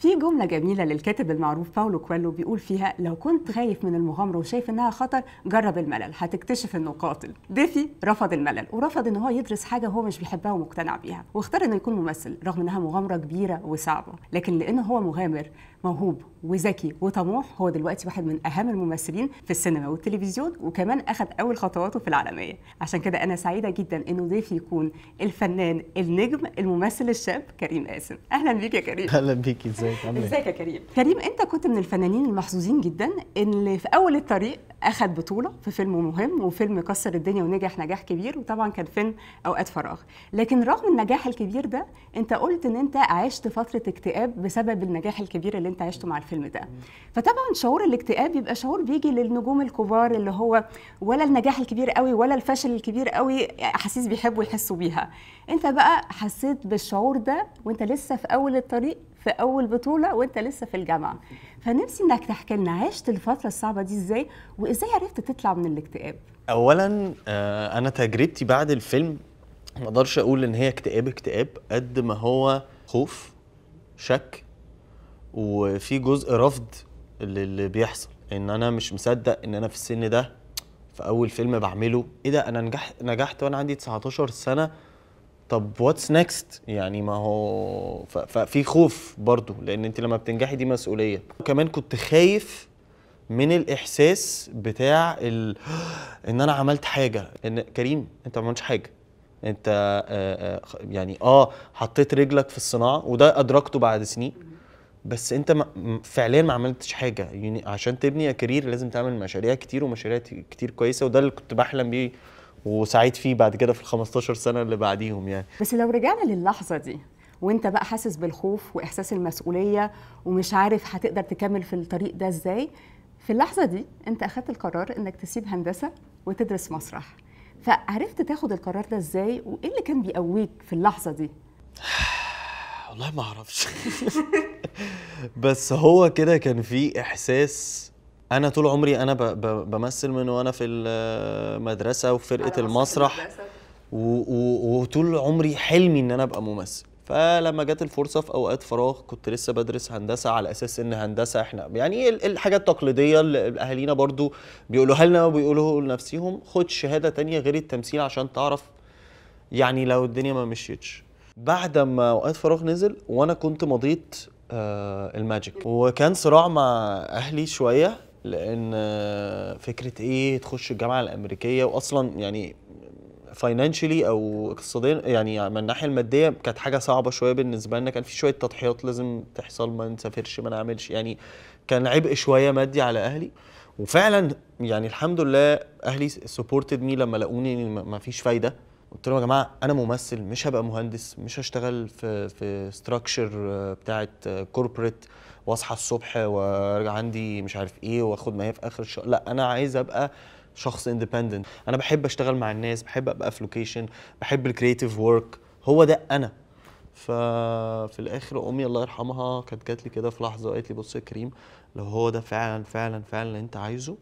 في جملة جميلة للكاتب المعروف باولو كويلو بيقول فيها لو كنت خايف من المغامرة وشايف إنها خطر جرب الملل هتكتشف إنه قاتل ديفي رفض الملل ورفض إن هو يدرس حاجة هو مش بيحبها ومقتنع بيها واختار إنه يكون ممثل رغم إنها مغامرة كبيرة وصعبة لكن لأنه هو مغامر موهوب وذكي وطموح هو دلوقتي واحد من اهم الممثلين في السينما والتلفزيون وكمان اخذ اول خطواته في العالميه عشان كده انا سعيده جدا انه ضيفي يكون الفنان النجم الممثل الشاب كريم قاسم اهلا بيك يا كريم اهلا بيك ازيك عامل إيه؟ ازيك يا كريم كريم انت كنت من الفنانين المحظوظين جدا اللي في اول الطريق اخذ بطوله في فيلم مهم وفيلم كسر الدنيا ونجح نجاح كبير وطبعا كان فيلم اوقات فراغ لكن رغم النجاح الكبير ده انت قلت ان انت عشت فتره اكتئاب بسبب النجاح الكبير اللي انت عشته مع الفيلم ده فطبعا شعور الاكتئاب بيبقى شعور بيجي للنجوم الكبار اللي هو ولا النجاح الكبير قوي ولا الفشل الكبير قوي احاسيس بيحبوا يحسوا بيها انت بقى حسيت بالشعور ده وانت لسه في اول الطريق في اول بطوله وانت لسه في الجامعه فنفسي انك تحكي لنا عشت الفتره الصعبه دي ازاي وازاي عرفت تطلع من الاكتئاب اولا آه، انا تجربتي بعد الفيلم ما اقدرش اقول ان هي اكتئاب اكتئاب قد ما هو خوف شك وفي جزء رفض للي بيحصل ان انا مش مصدق ان انا في السن ده في اول فيلم بعمله ايه ده انا نجح نجحت وانا عندي 19 سنه طب واتس نيكست يعني ما هو ففي خوف برضه لان انت لما بتنجحي دي مسؤوليه وكمان كنت خايف من الاحساس بتاع ال... ان انا عملت حاجه ان كريم انت ما عملتش حاجه انت يعني اه حطيت رجلك في الصناعه وده ادركته بعد سنين بس انت فعليا ما عملتش حاجه يعني عشان تبني كارير لازم تعمل مشاريع كتير ومشاريع كتير كويسه وده اللي كنت بحلم بيه وسعيد فيه بعد كده في ال 15 سنه اللي بعديهم يعني بس لو رجعنا للحظه دي وانت بقى حاسس بالخوف واحساس المسؤوليه ومش عارف هتقدر تكمل في الطريق ده ازاي في اللحظه دي انت اخذت القرار انك تسيب هندسه وتدرس مسرح فعرفت تاخد القرار ده ازاي وايه اللي كان بيقويك في اللحظه دي والله ما اعرفش بس هو كده كان في احساس انا طول عمري انا بمثل من وانا في المدرسه وفرقه المسرح وطول عمري حلمي ان انا ابقى ممثل فلما جت الفرصه في اوقات فراغ كنت لسه بدرس هندسه على اساس ان هندسه احنا يعني الحاجات التقليديه اللي اهالينا برضو بيقولوها لنا وبيقولوها لنفسهم خد شهاده تانية غير التمثيل عشان تعرف يعني لو الدنيا ما مشيتش بعد ما وقت فراغ نزل وانا كنت مضيت آه الماجيك وكان صراع مع اهلي شويه لان آه، فكره ايه تخش الجامعه الامريكيه واصلا يعني فاينانشلي او اقتصاديا يعني من الناحيه الماديه كانت حاجه صعبه شويه بالنسبه لنا كان في شويه تضحيات لازم تحصل ما نسافرش ما نعملش يعني كان عبء شويه مادي على اهلي وفعلا يعني الحمد لله اهلي سبورتد مي لما لاقوني ما فيش فايده قلت لهم يا جماعه انا ممثل مش هبقى مهندس مش هشتغل في في ستراكشر بتاعه كوربريت واصحى الصبح وارجع عندي مش عارف ايه واخد ما هي في اخر الشهر لا انا عايز ابقى شخص اندبندنت انا بحب اشتغل مع الناس بحب ابقى في لوكيشن بحب الكرييتيف ورك هو ده انا ففي الاخر امي الله يرحمها كانت جات لي كده في لحظه قالت لي بص يا كريم لو هو ده فعلا فعلا فعلا اللي انت عايزه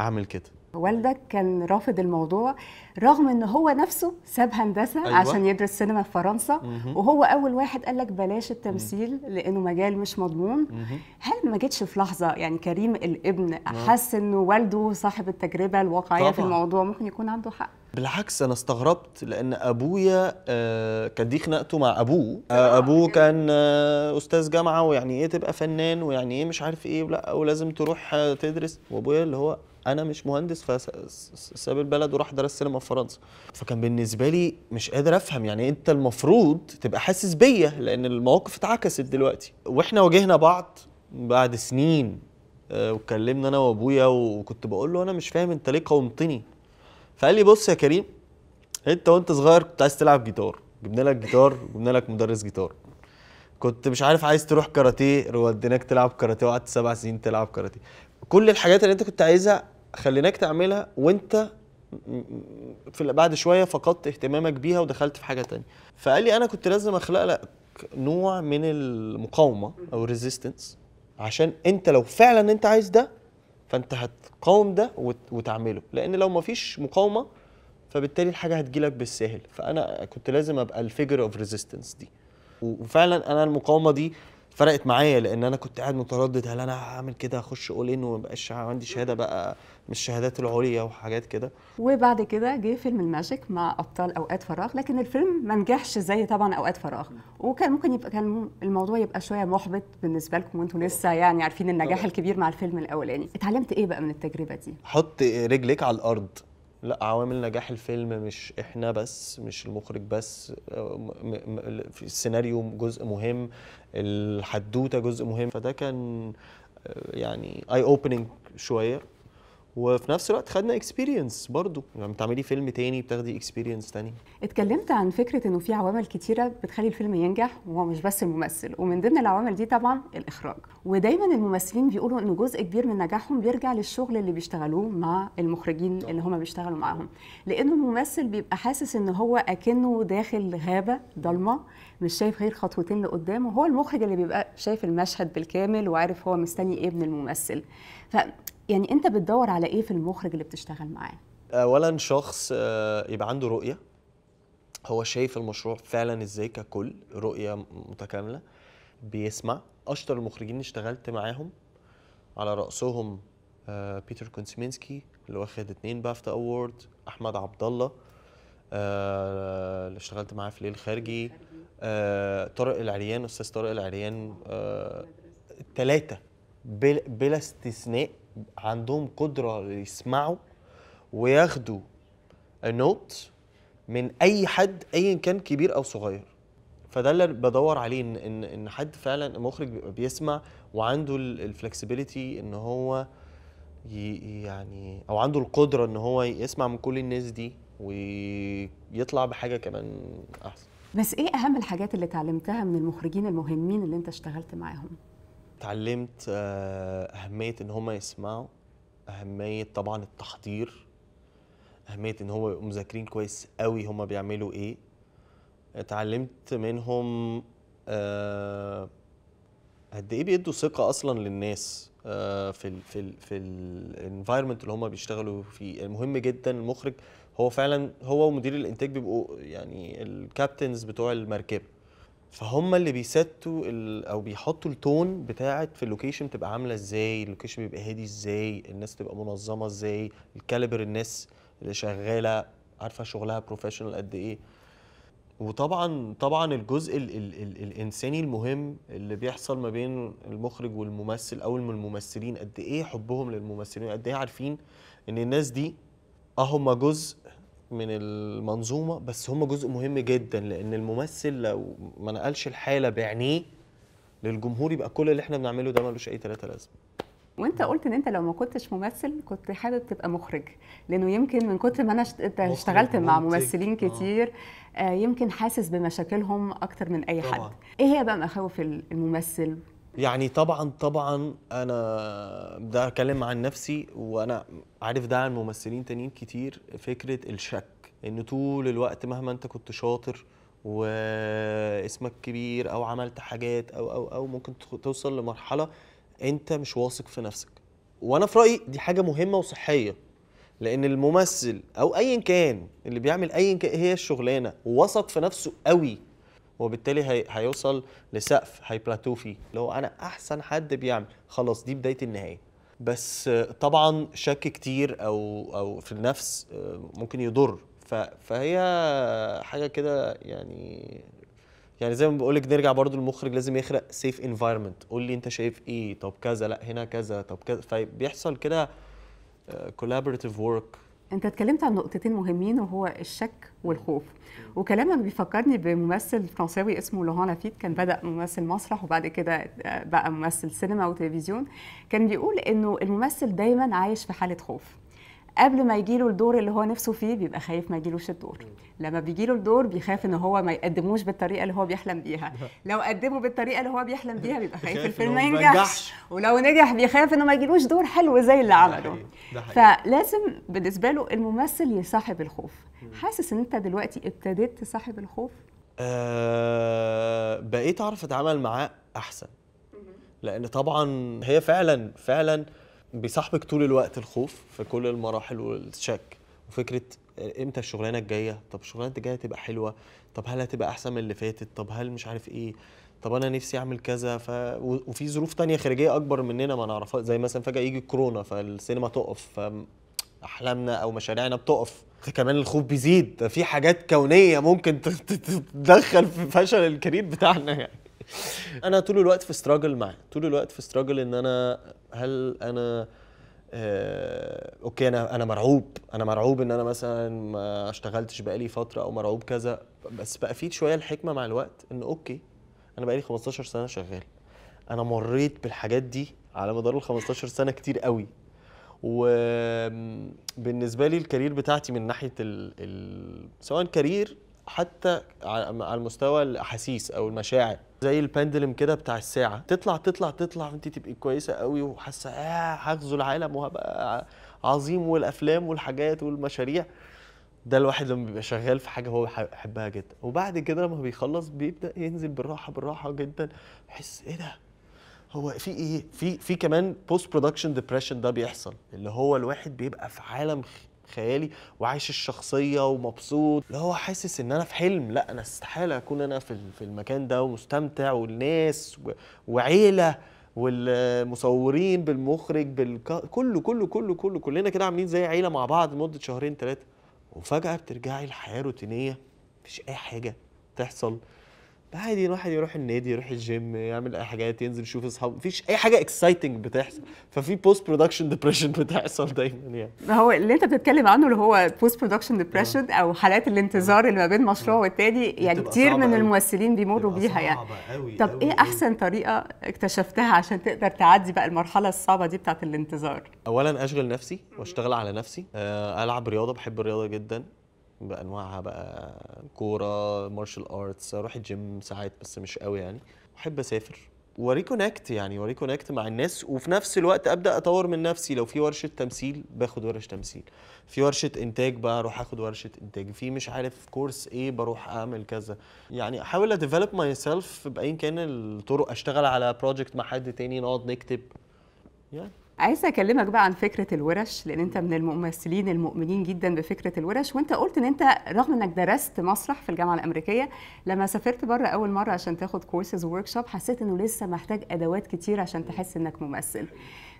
اعمل كده والدك كان رافض الموضوع رغم ان هو نفسه ساب هندسه أيوة. عشان يدرس سينما في فرنسا مه. وهو اول واحد قال لك بلاش التمثيل مه. لانه مجال مش مضمون مه. هل ما جتش في لحظه يعني كريم الابن نعم. حس انه والده صاحب التجربه الواقعيه طبعا. في الموضوع ممكن يكون عنده حق بالعكس انا استغربت لان ابويا آه كانت دي خناقته مع ابوه آه, آه، ابوه كان آه استاذ جامعه ويعني ايه تبقى فنان ويعني ايه مش عارف ايه ولا ولازم تروح آه، تدرس وابويا اللي هو انا مش مهندس فساب البلد وراح درس سينما في فرنسا فكان بالنسبه لي مش قادر افهم يعني انت المفروض تبقى حاسس بيا لان المواقف اتعكست دلوقتي واحنا واجهنا بعض بعد سنين آه، واتكلمنا انا وابويا وكنت بقول له انا مش فاهم انت ليه قاومتني فقال لي بص يا كريم انت وانت صغير كنت عايز تلعب جيتار جبنا لك جيتار وجبنا لك مدرس جيتار كنت مش عارف عايز تروح كاراتيه وديناك تلعب كاراتيه وقعدت سبع سنين تلعب كاراتيه كل الحاجات اللي انت كنت عايزها خليناك تعملها وانت في بعد شويه فقدت اهتمامك بيها ودخلت في حاجه تانية فقال لي انا كنت لازم اخلق لك نوع من المقاومه او الريزيستنس عشان انت لو فعلا انت عايز ده فانت هتقاوم ده وتعمله لان لو مفيش مقاومه فبالتالي الحاجه هتجيلك بالساهل فانا كنت لازم ابقى الفيجر اوف ريزيستنس دي وفعلا انا المقاومه دي فرقت معايا لان انا كنت قاعد متردد هل انا هعمل كده اخش اول ان ومبقاش عندي شهاده بقى مش الشهادات العليا وحاجات كده وبعد كده جه فيلم الماجيك مع ابطال اوقات فراغ لكن الفيلم ما نجحش زي طبعا اوقات فراغ وكان ممكن يبقى كان الموضوع يبقى شويه محبط بالنسبه لكم وانتم لسه يعني عارفين النجاح الكبير مع الفيلم الاولاني اتعلمت ايه بقى من التجربه دي حط رجليك على الارض لا عوامل نجاح الفيلم مش احنا بس مش المخرج بس في السيناريو جزء مهم الحدوته جزء مهم فده كان آه، يعني اي اوبننج شويه وفي نفس الوقت خدنا اكسبيرينس برضو لما يعني بتعملي فيلم تاني بتاخدي اكسبيرينس تاني اتكلمت عن فكره انه في عوامل كتيره بتخلي الفيلم ينجح وهو مش بس الممثل ومن ضمن العوامل دي طبعا الاخراج ودايما الممثلين بيقولوا ان جزء كبير من نجاحهم بيرجع للشغل اللي بيشتغلوه مع المخرجين آه. اللي هما بيشتغلوا معاهم لانه الممثل بيبقى حاسس ان هو اكنه داخل غابه ضلمه مش شايف غير خطوتين لقدام وهو المخرج اللي بيبقى شايف المشهد بالكامل وعارف هو مستني ايه من الممثل يعني انت بتدور على ايه في المخرج اللي بتشتغل معاه آه، اولا شخص آه، يبقى عنده رؤيه هو شايف المشروع فعلا ازاي ككل رؤيه متكامله بيسمع اشطر المخرجين اشتغلت معاهم على راسهم آه، بيتر كونسمينسكي اللي واخد اتنين بافتا اوورد احمد عبد الله اللي اشتغلت معاه في ليل خارجي طارق العريان استاذ طارق العريان الثلاثه بلا استثناء عندهم قدره يسمعوا وياخدوا نوت من اي حد ايا كان كبير او صغير فده اللي بدور عليه ان ان, إن حد فعلا مخرج بيسمع وعنده الفلكسبيليتي ان هو يعني او عنده القدره ان هو يسمع من كل الناس دي ويطلع بحاجه كمان احسن بس ايه اهم الحاجات اللي اتعلمتها من المخرجين المهمين اللي انت اشتغلت معاهم اتعلمت آه، اهميه ان هم يسمعوا اهميه طبعا التحضير اهميه ان هو يبقوا مذاكرين كويس قوي هم بيعملوا ايه اتعلمت منهم آه، قد ايه بيدوا ثقه اصلا للناس آه، في ال في ال في الانفايرمنت اللي هم بيشتغلوا فيه يعني مهم جدا المخرج هو فعلا هو ومدير الانتاج بيبقوا يعني الكابتنز بتوع المركبه فهم اللي بيستوا او بيحطوا التون بتاعه في اللوكيشن بتبقى عامله ازاي اللوكيشن بيبقى هادي ازاي الناس تبقى منظمه ازاي الكاليبر الناس اللي شغاله عارفه شغلها بروفيشنال قد ايه وطبعا طبعا الجزء الـ الـ الـ الانساني المهم اللي بيحصل ما بين المخرج والممثل او الممثلين قد ايه حبهم للممثلين قد ايه عارفين ان الناس دي اه هم جزء من المنظومه بس هم جزء مهم جدا لان الممثل لو ما نقلش الحاله بعينيه للجمهور يبقى كل اللي احنا بنعمله ده ملوش اي ثلاثه لازمه وانت قلت ان انت لو ما كنتش ممثل كنت حابب تبقى مخرج لانه يمكن من كتر ما انا اشتغلت مع ممثلين آه. كتير آه. آه يمكن حاسس بمشاكلهم اكتر من اي طبعا. حد ايه هي بقى مخاوف الممثل يعني طبعا طبعا انا ده اتكلم عن نفسي وانا عارف ده عن ممثلين تانيين كتير فكره الشك ان طول الوقت مهما انت كنت شاطر واسمك كبير او عملت حاجات او او او ممكن توصل لمرحله انت مش واثق في نفسك وانا في رايي دي حاجه مهمه وصحيه لان الممثل او ايا كان اللي بيعمل ايا كان هي الشغلانه وثق في نفسه قوي وبالتالي هي... هيوصل لسقف هيبلاتو فيه اللي هو انا احسن حد بيعمل خلاص دي بدايه النهايه بس آه، طبعا شك كتير او او في النفس آه، ممكن يضر ف... فهي حاجه كده يعني يعني زي ما بقول لك نرجع برضو المخرج لازم يخرق سيف انفايرمنت قول لي انت شايف ايه طب كذا لا هنا كذا طب كذا فبيحصل كده كولابوريتيف آه، ورك انت اتكلمت عن نقطتين مهمين وهو الشك والخوف وكلامك بيفكرني بممثل فرنساوي اسمه لوهان لافيت كان بدا ممثل مسرح وبعد كده بقى ممثل سينما وتلفزيون كان بيقول انه الممثل دايما عايش في حاله خوف قبل ما يجيله الدور اللي هو نفسه فيه بيبقى خايف ما يجيلوش الدور لما بيجيله الدور بيخاف ان هو ما يقدموش بالطريقه اللي هو بيحلم بيها لو قدمه بالطريقه اللي هو بيحلم بيها بيبقى خايف الفيلم ما ينجحش ولو نجح بيخاف انه ما يجيلوش دور حلو زي اللي عمله فلازم بالنسبه له الممثل يصاحب الخوف حاسس ان انت دلوقتي ابتديت تصاحب الخوف أه بقيت اعرف اتعامل معاه احسن لان طبعا هي فعلا فعلا بيصاحبك طول الوقت الخوف في كل المراحل والشك وفكره امتى الشغلانه الجايه طب الشغلانه الجايه تبقى حلوه طب هل هتبقى احسن من اللي فاتت طب هل مش عارف ايه طب انا نفسي اعمل كذا ف... وفي ظروف تانية خارجيه اكبر مننا ما نعرفها زي مثلا فجاه يجي كورونا فالسينما تقف فاحلامنا او مشاريعنا بتقف كمان الخوف بيزيد في حاجات كونيه ممكن تدخل في فشل الكارير بتاعنا يعني انا طول الوقت في ستراجل معاه طول الوقت في ستراجل ان انا هل انا آه، اوكي انا انا مرعوب انا مرعوب ان انا مثلا ما اشتغلتش بقالي فتره او مرعوب كذا بس بقى في شويه الحكمه مع الوقت ان اوكي انا بقالي 15 سنه شغال انا مريت بالحاجات دي على مدار ال 15 سنه كتير قوي وبالنسبه لي الكارير بتاعتي من ناحيه ال... ال... سواء كارير حتى على المستوى الاحاسيس او المشاعر زي البندلم كده بتاع الساعه تطلع تطلع تطلع وانت تبقي كويسه قوي وحاسه اه هغزو العالم وهبقى عظيم والافلام والحاجات والمشاريع ده الواحد لما بيبقى شغال في حاجه هو بيحبها جدا وبعد كده لما بيخلص بيبدا ينزل بالراحه بالراحه جدا يحس ايه ده هو في ايه في في كمان بوست برودكشن ديبريشن ده بيحصل اللي هو الواحد بيبقى في عالم خيالي وعايش الشخصيه ومبسوط اللي هو حاسس ان انا في حلم لا انا استحاله اكون انا في في المكان ده ومستمتع والناس وعيله والمصورين بالمخرج بالك... كله كله كله كله كلنا كده عاملين زي عيله مع بعض لمده شهرين ثلاثه وفجاه بترجعي الحياه روتينيه مفيش اي حاجه تحصل عادي الواحد يروح النادي يروح الجيم يعمل اي حاجات ينزل يشوف اصحابه مفيش اي حاجه اكسايتنج بتحصل ففي بوست برودكشن ديبريشن بتحصل دايما يعني هو اللي انت بتتكلم عنه اللي هو بوست برودكشن ديبريشن او حالات الانتظار اللي ما بين مشروع آه. والتاني يعني كتير من الممثلين بيمروا بيها يعني أوي طب أوي ايه احسن طريقه اكتشفتها عشان تقدر تعدي بقى المرحله الصعبه دي بتاعت الانتظار اولا اشغل نفسي واشتغل على نفسي آه، العب رياضه بحب الرياضه جدا بانواعها بقى كوره مارشال ارتس اروح الجيم ساعات بس مش قوي يعني احب اسافر وريكونكت يعني وريكونكت مع الناس وفي نفس الوقت ابدا اطور من نفسي لو في ورشه تمثيل باخد ورش تمثيل في ورشه انتاج بروح اخد ورشه انتاج في مش عارف كورس ايه بروح اعمل كذا يعني احاول اديفلوب ماي سيلف بايا كان الطرق اشتغل على بروجكت مع حد تاني نقعد نكتب يعني عايزه اكلمك بقى عن فكره الورش لان انت من الممثلين المؤمنين جدا بفكره الورش وانت قلت ان انت رغم انك درست مسرح في الجامعه الامريكيه لما سافرت بره اول مره عشان تاخد كورسز وورك شوب حسيت انه لسه محتاج ادوات كتير عشان تحس انك ممثل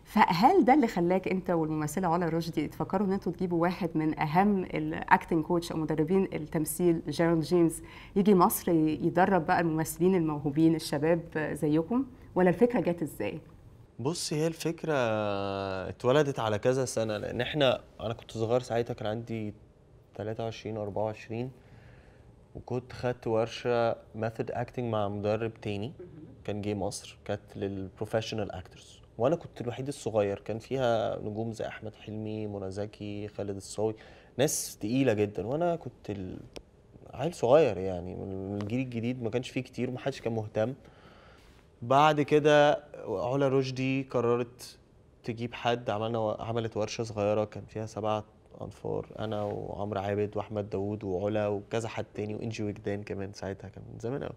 فهل ده اللي خلاك انت والممثله علا رشدي تفكروا ان انتوا تجيبوا واحد من اهم الاكتنج كوتش او مدربين التمثيل جيرون جيمس يجي مصر يدرب بقى الممثلين الموهوبين الشباب زيكم ولا الفكره جت ازاي؟ بص هي الفكرة اتولدت على كذا سنة لأن احنا أنا كنت صغير ساعتها كان عندي 23 24 وكنت خدت ورشة ميثود اكتنج مع مدرب تاني كان جه مصر كانت للبروفيشنال اكترز وأنا كنت الوحيد الصغير كان فيها نجوم زي أحمد حلمي منى زكي خالد الصاوي ناس تقيلة جدا وأنا كنت عيل صغير يعني من الجيل الجديد ما كانش فيه كتير ومحدش كان مهتم بعد كده علا رشدي قررت تجيب حد عملنا عملت ورشه صغيره كان فيها سبعه انفار انا وعمرو عابد واحمد داوود وعلا وكذا حد تاني وانجي وجدان كمان ساعتها كان من زمان قوي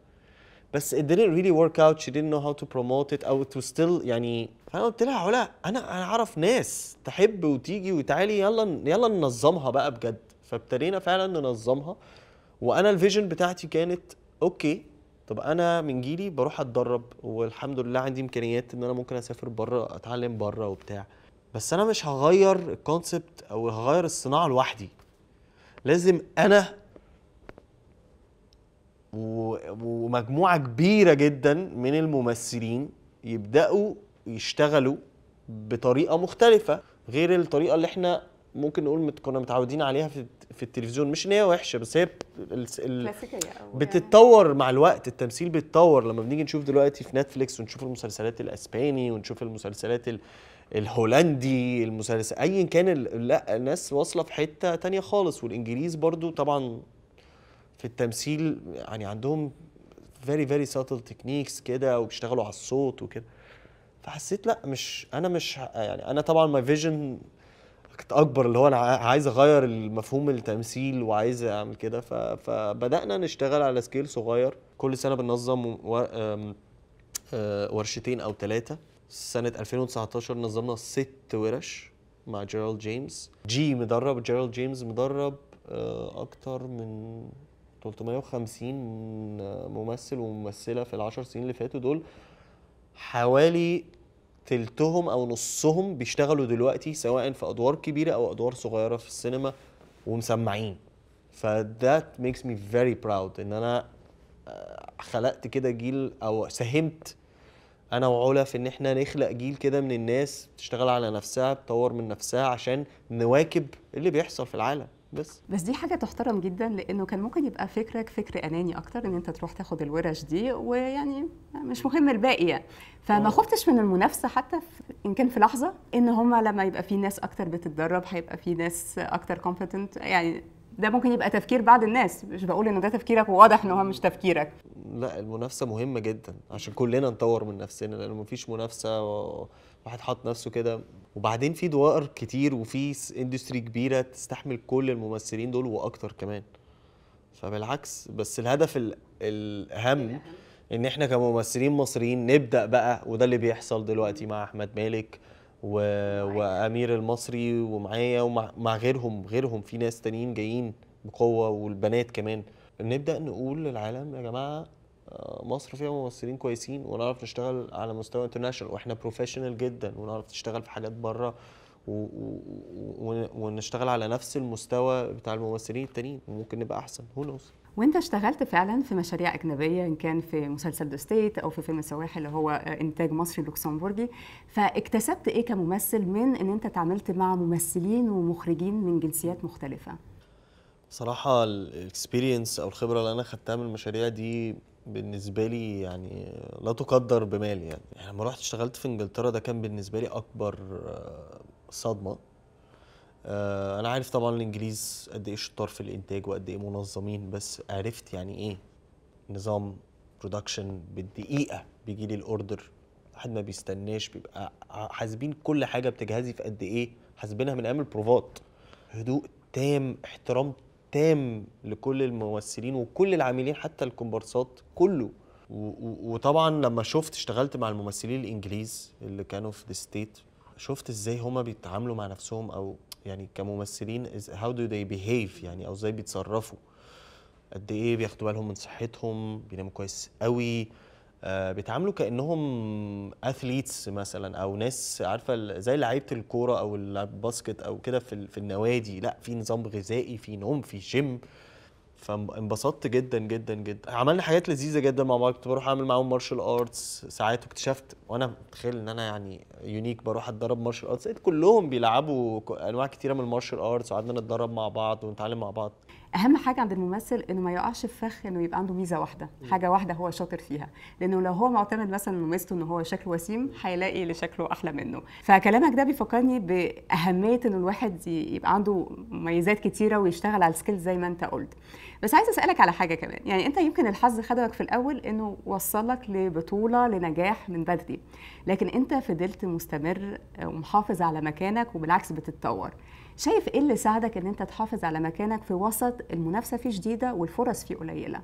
بس it didn't really work out she didn't know how to promote it او to still يعني فانا قلت لها علا انا انا اعرف ناس تحب وتيجي وتعالي يلا يلا ننظمها بقى بجد فابتدينا فعلا ننظمها وانا الفيجن بتاعتي كانت اوكي طب انا من جيلي بروح اتدرب والحمد لله عندي امكانيات ان انا ممكن اسافر بره اتعلم بره وبتاع بس انا مش هغير الكونسبت او هغير الصناعه لوحدي لازم انا ومجموعه كبيره جدا من الممثلين يبداوا يشتغلوا بطريقه مختلفه غير الطريقه اللي احنا ممكن نقول مت كنا متعودين عليها في في التلفزيون مش ان هي وحشه بس هي كلاسيكيه يعني بتتطور مع الوقت التمثيل بيتطور لما بنيجي نشوف دلوقتي في نتفليكس ونشوف المسلسلات الاسباني ونشوف المسلسلات الهولندي المسلسل ايا كان لا الناس واصله في حته تانية خالص والانجليز برضو طبعا في التمثيل يعني عندهم فيري فيري ساتل تكنيكس كده وبيشتغلوا على الصوت وكده فحسيت لا مش انا مش يعني انا طبعا ماي فيجن كنت اكبر اللي هو انا عايز اغير المفهوم التمثيل وعايز اعمل كده فبدانا نشتغل على سكيل صغير كل سنه بننظم آه، ورشتين او ثلاثه سنه 2019 نظمنا ست ورش مع جيرالد جيمس جي مدرب جيرالد جيمس مدرب آه، اكتر من 350 آه، ممثل وممثله في العشر سنين اللي فاتوا دول حوالي تلتهم او نصهم بيشتغلوا دلوقتي سواء في ادوار كبيره او ادوار صغيره في السينما ومسمعين فذات ميكس مي فيري براود ان انا آه، خلقت كده جيل او ساهمت انا وعلا في ان احنا نخلق جيل كده من الناس تشتغل على نفسها تطور من نفسها عشان نواكب اللي بيحصل في العالم بس بس دي حاجه تحترم جدا لانه كان ممكن يبقى فكرك فكر اناني اكتر ان انت تروح تاخد الورش دي ويعني مش مهم الباقي يعني فما آه. خفتش من المنافسه حتى ان كان في لحظه ان هم لما يبقى في ناس اكتر بتتدرب هيبقى في ناس اكتر كومبتنت يعني ده ممكن يبقى تفكير بعض الناس مش بقول ان ده تفكيرك وواضح ان هو مش تفكيرك لا المنافسه مهمه جدا عشان كلنا نطور من نفسنا لان مفيش منافسه واحد حاطط نفسه كده وبعدين في دوائر كتير وفي اندستري كبيره تستحمل كل الممثلين دول واكتر كمان فبالعكس بس الهدف الاهم ان احنا كممثلين مصريين نبدا بقى وده اللي بيحصل دلوقتي مع احمد مالك و... وامير المصري ومعايا ومع غيرهم غيرهم في ناس تانيين جايين بقوه والبنات كمان نبدا نقول للعالم يا جماعه آه، مصر فيها ممثلين كويسين ونعرف نشتغل على مستوى انترناشونال واحنا بروفيشنال جدا ونعرف نشتغل في حاجات بره و... و... ونشتغل على نفس المستوى بتاع الممثلين التانيين وممكن نبقى احسن هو نوز وانت اشتغلت فعلا في مشاريع اجنبيه ان كان في مسلسل دو ستيت او في فيلم السواحل اللي هو انتاج مصري لوكسمبورجي فاكتسبت ايه كممثل من ان انت تعاملت مع ممثلين ومخرجين من جنسيات مختلفه صراحه الاكسبيرينس او الخبره اللي انا خدتها من المشاريع دي بالنسبه لي يعني لا تقدر بمال يعني. يعني لما يعني رحت اشتغلت في انجلترا ده كان بالنسبه لي اكبر آه، صدمه آه، انا عارف طبعا الانجليز قد ايه شطار في الانتاج وقد ايه منظمين بس عرفت يعني ايه نظام برودكشن بالدقيقه بيجي لي الاوردر حد ما بيستناش بيبقى حاسبين كل حاجه بتجهزي في قد ايه حاسبينها من ايام البروفات هدوء تام احترام تام لكل الممثلين وكل العاملين حتى الكومبارسات كله وطبعا لما شفت اشتغلت مع الممثلين الانجليز اللي كانوا في ذا ستيت شفت ازاي هما بيتعاملوا مع نفسهم او يعني كممثلين هاو دو they بيهيف يعني او ازاي بيتصرفوا قد ايه بياخدوا بالهم من صحتهم بيناموا كويس قوي آه بيتعاملوا كانهم اثليتس مثلا او ناس عارفه زي لعيبه الكوره او الباسكت او كده في, في النوادي لا في نظام غذائي في نوم في جيم فانبسطت جدا جدا جدا عملنا حاجات لذيذه جدا مع بعض كنت بروح اعمل معاهم مارشال ارتس ساعات واكتشفت وانا متخيل ان انا يعني يونيك بروح اتدرب مارشال ارتس كلهم بيلعبوا انواع كتيره من المارشال ارتس وقعدنا نتدرب مع بعض ونتعلم مع بعض اهم حاجه عند الممثل انه ما يقعش في فخ انه يبقى عنده ميزه واحده حاجه واحده هو شاطر فيها لانه لو هو معتمد مثلا ميزته ان هو شكله وسيم هيلاقي اللي شكله احلى منه فكلامك ده بيفكرني باهميه انه الواحد يبقى عنده مميزات كتيره ويشتغل على السكيلز زي ما انت قلت بس عايز اسالك على حاجه كمان يعني انت يمكن الحظ خدك في الاول انه وصلك لبطوله لنجاح من بدري لكن انت فضلت مستمر ومحافظ على مكانك وبالعكس بتتطور شايف ايه اللي ساعدك ان انت تحافظ على مكانك في وسط المنافسه فيه شديده والفرص فيه قليله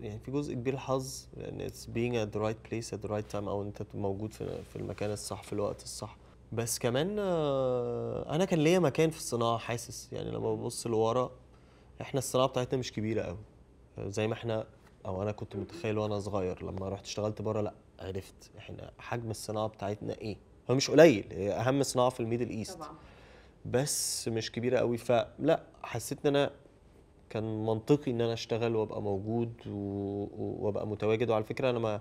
يعني في جزء كبير حظ لان اتس بينج ات ذا رايت بليس ات ذا رايت تايم او انت موجود في في المكان الصح في الوقت الصح بس كمان آه، انا كان ليا مكان في الصناعه حاسس يعني لما ببص لورا احنا الصناعه بتاعتنا مش كبيره قوي آه، زي ما احنا او انا كنت متخيل وانا صغير لما رحت اشتغلت بره لا عرفت احنا حجم الصناعه بتاعتنا ايه هو مش قليل هي اهم صناعه في الميدل ايست طبعا. بس مش كبيره قوي فلا حسيت ان انا كان منطقي ان انا اشتغل وابقى موجود وابقى متواجد وعلى فكره انا ما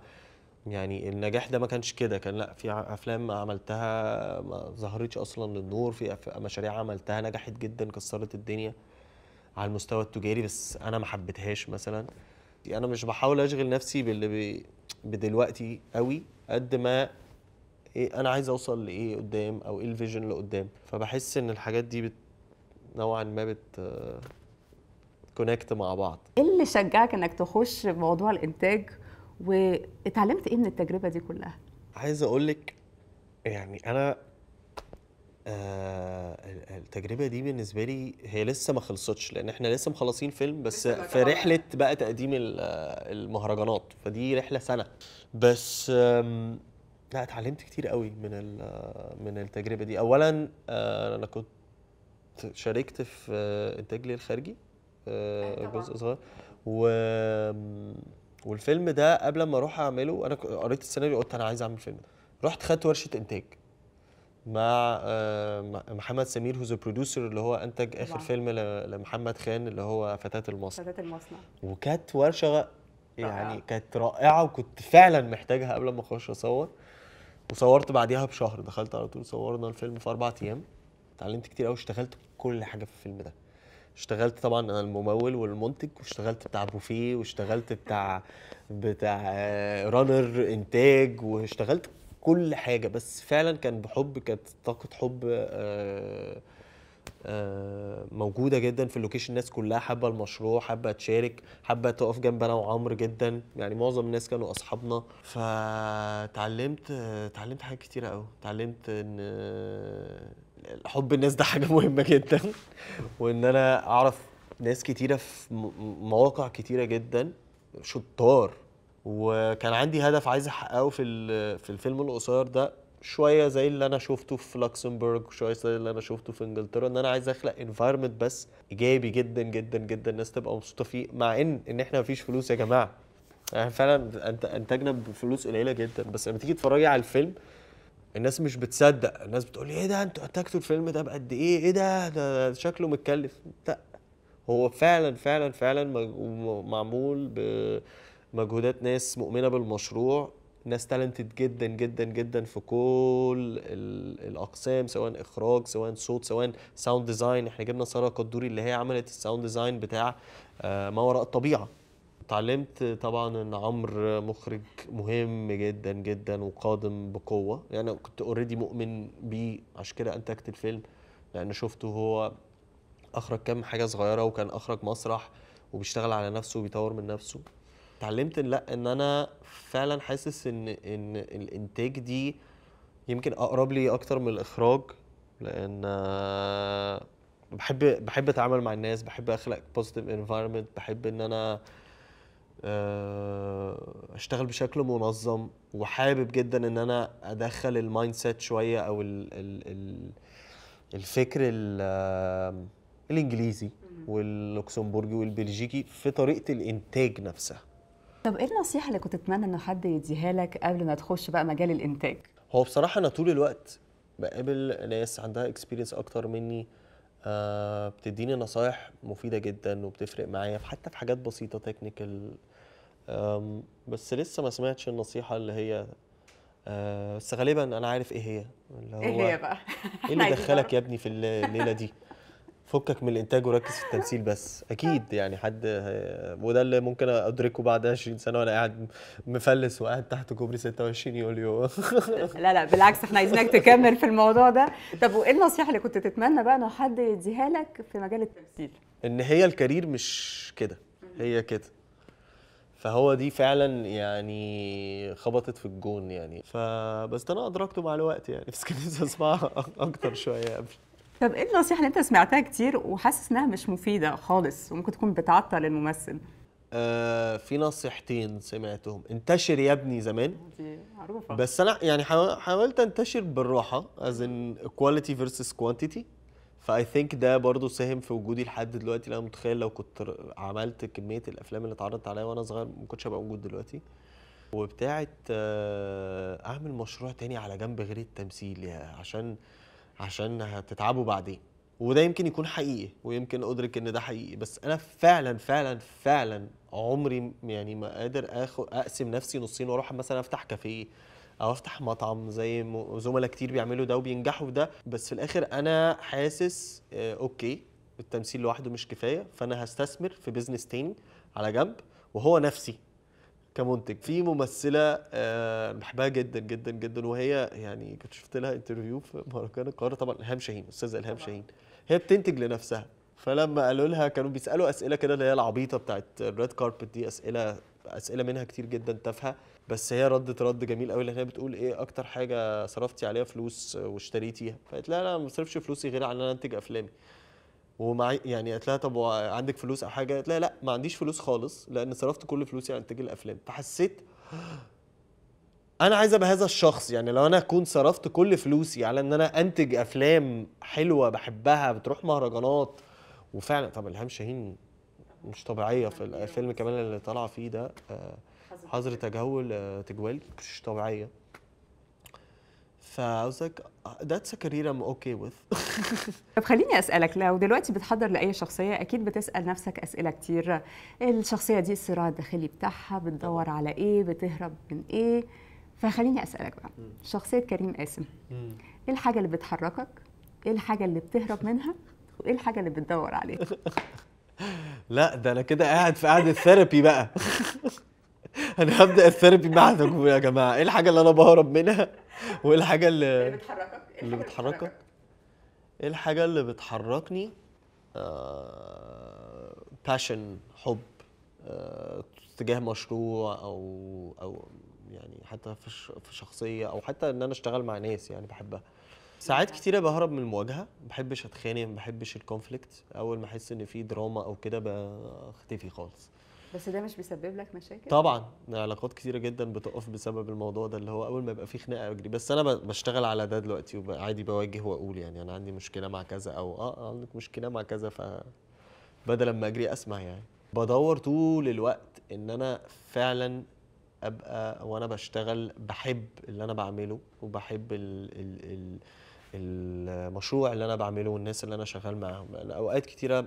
يعني النجاح ده ما كانش كده كان لا في افلام عملتها ما ظهرتش اصلا للنور في مشاريع عملتها نجحت جدا كسرت الدنيا على المستوى التجاري بس انا ما حبيتهاش مثلا يعني انا مش بحاول اشغل نفسي باللي بدلوقتي قوي قد ما ايه انا عايز اوصل لايه قدام او ايه الفيجن اللي قدام فبحس ان الحاجات دي بت نوعا ما بت كونكت مع بعض ايه اللي شجعك انك تخش موضوع الانتاج واتعلمت ايه من التجربه دي كلها عايز اقول لك يعني انا آه التجربه دي بالنسبه لي هي لسه ما خلصتش لان احنا لسه مخلصين فيلم بس في رحله بقى تقديم المهرجانات فدي رحله سنه بس لا اتعلمت كتير قوي من من التجربه دي اولا آه، انا كنت شاركت في آه، انتاج ليل خارجي آه، جزء صغير و والفيلم ده قبل ما اروح اعمله انا قريت السيناريو قلت انا عايز اعمل فيلم رحت خدت ورشه انتاج مع محمد سمير هو بروديوسر اللي هو انتج اخر فيلم لمحمد خان اللي هو فتاه المصنع فتاه المصنع وكانت ورشه يعني كانت رائعه وكنت فعلا محتاجها قبل ما اخش اصور وصورت بعديها بشهر دخلت على طول صورنا الفيلم في اربع ايام اتعلمت كتير قوي اشتغلت كل حاجه في الفيلم ده اشتغلت طبعا انا الممول والمنتج واشتغلت بتاع بوفيه واشتغلت بتاع بتاع رانر آه، انتاج واشتغلت كل حاجه بس فعلا كان بحب كانت طاقه حب آه آه، موجوده جدا في اللوكيشن الناس كلها حابه المشروع حابه تشارك حابه تقف جنب انا وعمرو جدا يعني معظم الناس كانوا اصحابنا فتعلمت اتعلمت حاجات كتيره قوي اتعلمت ان حب الناس ده حاجه مهمه جدا وان انا اعرف ناس كتيره في مواقع كتيره جدا شطار وكان عندي هدف عايز احققه في في الفيلم القصير ده شويه زي اللي انا شفته في لوكسمبورغ شويه زي اللي انا شفته في انجلترا ان انا عايز اخلق انفايرمنت بس ايجابي جدا جدا جدا الناس تبقى مبسوطه فيه مع ان ان احنا مفيش فلوس يا جماعه يعني فعلا انت انتجنا بفلوس قليله جدا بس لما تيجي تتفرجي على الفيلم الناس مش بتصدق الناس بتقول ايه ده انتوا انتجتوا الفيلم ده بقد ايه ايه ده ده شكله متكلف لا هو فعلا فعلا فعلا معمول بمجهودات ناس مؤمنه بالمشروع ناس تالنتد جدا جدا جدا في كل الاقسام سواء اخراج سواء صوت سواء ساوند ديزاين احنا جبنا ساره قدوري اللي هي عملت الساوند ديزاين بتاع آه، ما وراء الطبيعه اتعلمت طبعا ان عمرو مخرج مهم جدا جدا وقادم بقوه يعني كنت اوريدي مؤمن بيه عشان كده انتجت الفيلم لان شفته هو اخرج كام حاجه صغيره وكان اخرج مسرح وبيشتغل على نفسه وبيطور من نفسه اتعلمت ان لا ان انا فعلا حاسس ان ان الانتاج دي يمكن اقرب لي اكتر من الاخراج لان بحب بحب اتعامل مع الناس بحب اخلق بوزيتيف انفايرمنت بحب ان انا آه، اشتغل بشكل منظم وحابب جدا ان انا ادخل المايند سيت شويه او الـ الـ الفكر الانجليزي واللوكسمبورجي والبلجيكي في طريقه الانتاج نفسها طب ايه النصيحه اللي كنت تتمنى انه حد يديها لك قبل ما تخش بقى مجال الانتاج هو بصراحه انا طول الوقت بقابل ناس عندها اكسبيرينس اكتر مني آه بتديني نصايح مفيده جدا وبتفرق معايا حتى في حاجات بسيطه تكنيكال بس لسه ما سمعتش النصيحه اللي هي آه بس غالبا انا عارف ايه هي اللي إيه هو ايه هي بقى؟ ايه اللي دخلك يا ابني في الليله دي؟ فكك من الانتاج وركز في التمثيل بس اكيد يعني حد وده اللي ممكن ادركه بعد 20 سنه وانا قاعد مفلس وقاعد تحت كوبري 26 يوليو لا لا بالعكس احنا عايزينك تكمل في الموضوع ده طب وايه النصيحه اللي كنت تتمنى بقى ان حد يديها لك في مجال التمثيل ان هي الكارير مش كده هي كده فهو دي فعلا يعني خبطت في الجون يعني فبس انا ادركته مع الوقت يعني بس كان اسمعها اكتر شويه قبل طب ايه النصيحه اللي انت سمعتها كتير وحاسس انها مش مفيده خالص وممكن تكون بتعطل الممثل آه في نصيحتين سمعتهم انتشر يا ابني زمان دي معروفه بس انا يعني حاولت انتشر بالراحه از ان كواليتي فيرسس كوانتيتي فاي ثينك ده برضه ساهم في وجودي لحد دلوقتي لان متخيل لو كنت عملت كميه الافلام اللي اتعرضت عليا وانا صغير ما كنتش هبقى موجود دلوقتي وبتاعه آه، اعمل مشروع تاني على جنب غير التمثيل يعني عشان عشان هتتعبوا بعدين وده يمكن يكون حقيقي ويمكن ادرك ان ده حقيقي بس انا فعلا فعلا فعلا عمري يعني ما قادر اقسم نفسي نصين واروح مثلا افتح كافيه او افتح مطعم زي زملاء كتير بيعملوا ده وبينجحوا في ده بس في الاخر انا حاسس آه، اوكي التمثيل لوحده مش كفايه فانا هستثمر في بيزنس تاني على جنب وهو نفسي كمنتج في ممثله آه، بحبها جدا جدا جدا وهي يعني كنت شفت لها انترفيو في مهرجان القاهره طبعا الهام شاهين استاذه الهام شاهين هي بتنتج لنفسها فلما قالوا لها كانوا بيسالوا اسئله كده اللي هي العبيطه بتاعت الريد كاربت دي اسئله اسئله منها كتير جدا تافهه بس هي ردت رد جميل قوي لان هي بتقول ايه اكتر حاجه صرفتي عليها فلوس واشتريتيها فقالت لها لا ما بصرفش فلوسي غير على ان انا انتج افلامي ومعي يعني قالت لها طب عندك فلوس او حاجه قالت لها لا ما عنديش فلوس خالص لان صرفت كل فلوسي على انتاج الافلام فحسيت انا عايز ابقى هذا الشخص يعني لو انا اكون صرفت كل فلوسي على ان انا انتج افلام حلوه بحبها بتروح مهرجانات وفعلا طب الهام شاهين مش طبيعيه في الفيلم كمان اللي طالعه فيه ده آه، حظر تجول آه، تجوال مش طبيعيه فقصدك ذاتس كارير ام اوكي وذ طب خليني اسالك لو دلوقتي بتحضر لاي شخصيه اكيد بتسال نفسك اسئله كتير الشخصيه دي الصراع الداخلي بتاعها بتدور على ايه بتهرب من ايه فخليني اسالك بقى شخصيه كريم قاسم ايه الحاجه اللي بتحركك ايه الحاجه اللي بتهرب منها وايه الحاجه اللي بتدور عليها لا ده انا كده قاعد في قاعده ثيرابي بقى انا هبدا الثيرابي معاكم يا جماعه ايه الحاجه اللي انا بهرب منها وايه الحاجه اللي بتحركك اللي بتحركك ايه الحاجه اللي إيه بتحركني باشن آه، حب آه، تجاه مشروع او او يعني حتى في في شخصيه او حتى ان انا اشتغل مع ناس يعني بحبها ساعات كتيره بهرب من المواجهه ما بحبش اتخانق ما بحبش الكونفليكت اول ما احس ان في دراما او كده بختفي خالص بس ده مش بيسبب لك مشاكل طبعا علاقات كتيره جدا بتقف بسبب الموضوع ده اللي هو اول ما يبقى في خناقه اجري بس انا بشتغل على ده دلوقتي وعادي بواجه واقول يعني انا عندي مشكله مع كذا او آه،, اه عندك مشكله مع كذا ف بدل ما اجري اسمع يعني بدور طول الوقت ان انا فعلا ابقى وانا بشتغل بحب اللي انا بعمله وبحب ال ال ال المشروع اللي انا بعمله والناس اللي انا شغال معاهم اوقات كتيره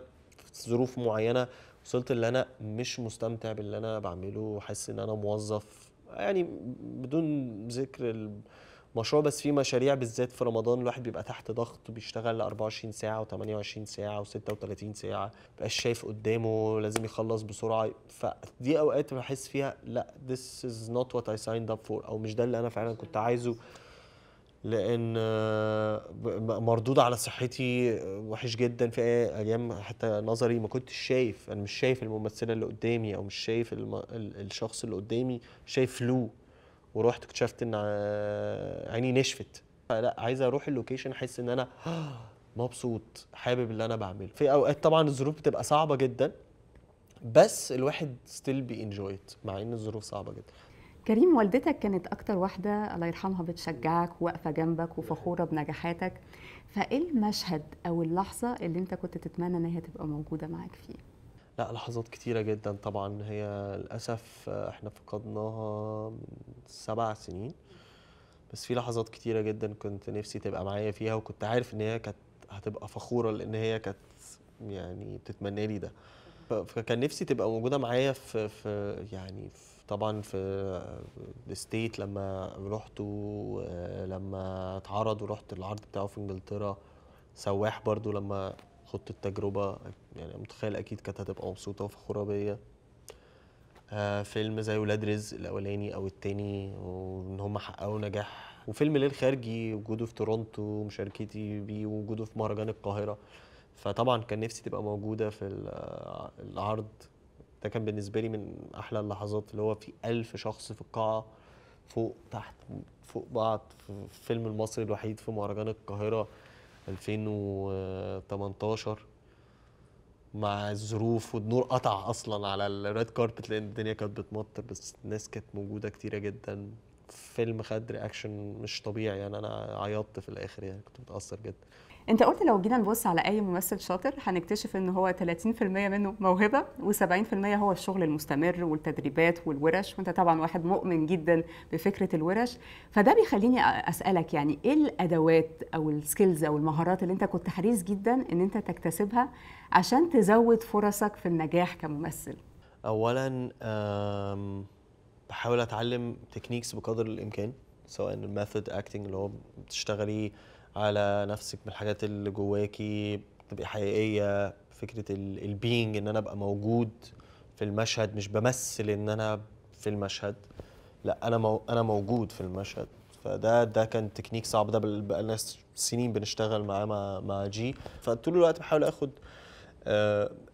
في ظروف معينه وصلت اللي انا مش مستمتع باللي انا بعمله وحاسس ان انا موظف يعني بدون ذكر المشروع بس في مشاريع بالذات في رمضان الواحد بيبقى تحت ضغط بيشتغل 24 ساعه و28 ساعه و36 ساعه مبقاش شايف قدامه لازم يخلص بسرعه فدي اوقات بحس فيها لا this is not what I signed up for او مش ده اللي انا فعلا كنت عايزه لان مردود على صحتي وحش جدا في ايام حتى نظري ما كنتش شايف انا مش شايف الممثله اللي قدامي او مش شايف الم... الشخص اللي قدامي شايف له ورحت اكتشفت ان عيني نشفت لا عايز اروح اللوكيشن احس ان انا مبسوط حابب اللي انا بعمله في اوقات طبعا الظروف بتبقى صعبه جدا بس الواحد ستيل انجويت مع ان الظروف صعبه جدا كريم والدتك كانت اكتر واحده الله يرحمها بتشجعك واقفه جنبك وفخوره بنجاحاتك فايه المشهد او اللحظه اللي انت كنت تتمنى ان هي تبقى موجوده معاك فيه لا لحظات كتيره جدا طبعا هي للاسف احنا فقدناها من سبع سنين بس في لحظات كتيره جدا كنت نفسي تبقى معايا فيها وكنت عارف ان هي كانت هتبقى فخوره لان هي كانت يعني بتتمنى لي ده فكان نفسي تبقى موجوده معايا في في يعني في طبعا في الستيت لما رحته لما اتعرض ورحت العرض بتاعه في انجلترا سواح برضو لما خدت التجربه يعني متخيل اكيد كانت هتبقى مبسوطه وفخوره بيا آه، فيلم زي ولاد رزق الاولاني او التاني وان هم حققوا نجاح وفيلم ليل خارجي وجوده في تورونتو ومشاركتي بيه وجوده في مهرجان القاهره فطبعا كان نفسي تبقى موجوده في العرض ده كان بالنسبه لي من احلى اللحظات اللي هو في ألف شخص في القاعه فوق تحت فوق بعض في الفيلم المصري الوحيد في مهرجان القاهره 2018 مع الظروف والنور قطع اصلا على الريد كاربت لان الدنيا كانت بتمطر بس الناس كانت موجوده كتيره جدا فيلم خد رياكشن مش طبيعي يعني انا عيطت في الاخر يعني كنت متاثر جدا انت قلت لو جينا نبص على اي ممثل شاطر هنكتشف ان هو 30% منه موهبه و70% هو الشغل المستمر والتدريبات والورش وانت طبعا واحد مؤمن جدا بفكره الورش فده بيخليني اسالك يعني ايه الادوات او السكيلز او المهارات اللي انت كنت حريص جدا ان انت تكتسبها عشان تزود فرصك في النجاح كممثل اولا بحاول اتعلم تكنيكس بقدر الامكان سواء الميثود اكتنج اللي هو بتشتغلي على نفسك بالحاجات اللي جواكي تبقي حقيقيه فكره البينج ان انا ابقى موجود في المشهد مش بمثل ان انا في المشهد لا انا مو انا موجود في المشهد فده ده كان تكنيك صعب ده بقالنا سنين بنشتغل معاه مع مع جي فطول الوقت بحاول اخد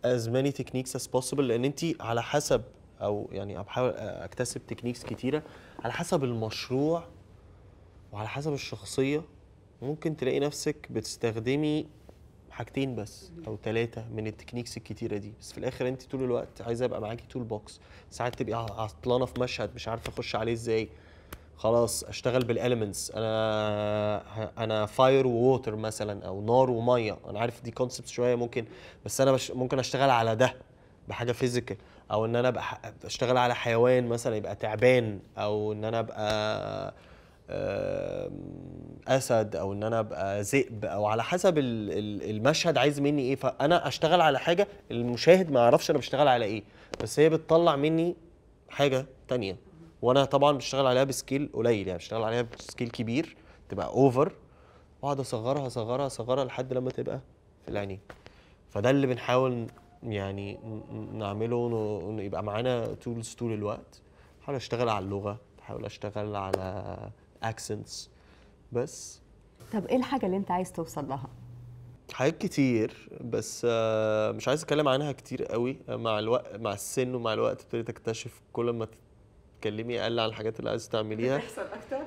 از ماني تكنيكس از بوسيبل لان انت على حسب او يعني بحاول اكتسب تكنيكس كتيره على حسب المشروع وعلى حسب الشخصيه ممكن تلاقي نفسك بتستخدمي حاجتين بس او ثلاثه من التكنيكس الكتيره دي بس في الاخر انت طول الوقت عايزه ابقى معاكي تول بوكس ساعات تبقي عطلانه في مشهد مش عارفه اخش عليه ازاي خلاص اشتغل بالاليمنتس انا انا فاير ووتر مثلا او نار وميه انا عارف دي كونسبت شويه ممكن بس انا بش ممكن اشتغل على ده بحاجه فيزيكال او ان انا ابقى اشتغل على حيوان مثلا يبقى تعبان او ان انا ابقى اسد او ان انا ابقى ذئب او على حسب المشهد عايز مني ايه فانا اشتغل على حاجه المشاهد ما يعرفش انا بشتغل على ايه بس هي بتطلع مني حاجه تانية وانا طبعا بشتغل عليها بسكيل قليل يعني بشتغل عليها بسكيل كبير تبقى اوفر واقعد اصغرها اصغرها اصغرها لحد لما تبقى في العينين فده اللي بنحاول يعني نعمله يبقى معانا تولز طول الوقت بحاول اشتغل على اللغه بحاول اشتغل على اكسنتس بس طب ايه الحاجه اللي انت عايز توصل لها حاجات كتير بس آه، مش عايز اتكلم عنها كتير قوي مع الوقت مع السن ومع الوقت ابتديت اكتشف كل ما تتكلمي اقل عن الحاجات اللي عايزه تعمليها بتحصل اكتر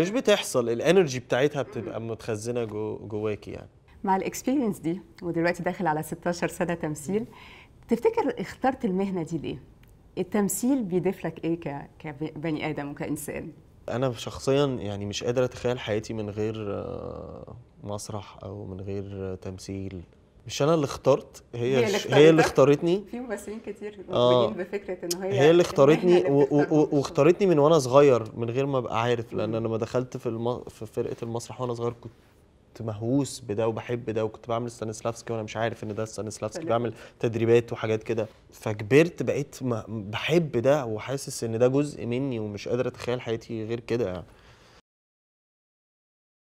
مش بتحصل الانرجي بتاعتها بتبقى متخزنه جو جواكي يعني مع الاكسبيرينس دي ودلوقتي داخل على 16 سنه تمثيل تفتكر اخترت المهنه دي ليه التمثيل بيضيف لك ايه كبني ادم وكانسان انا شخصيا يعني مش قادر اتخيل حياتي من غير آه، مسرح او من غير تمثيل مش انا اللي اخترت هي هي اللي, هي اللي اختارتني في ممثلين كتير آه بفكره ان هي هي اللي اختارتني واختارتني من وانا صغير من غير ما ابقى عارف لان انا لما دخلت في في فرقه المسرح وانا صغير كنت كنت مهووس بده وبحب ده وكنت بعمل ستانيسلافسكي وانا مش عارف ان ده ستانيسلافسكي بعمل تدريبات وحاجات كده فكبرت بقيت بحب ده وحاسس ان ده جزء مني ومش قادر اتخيل حياتي غير كده يعني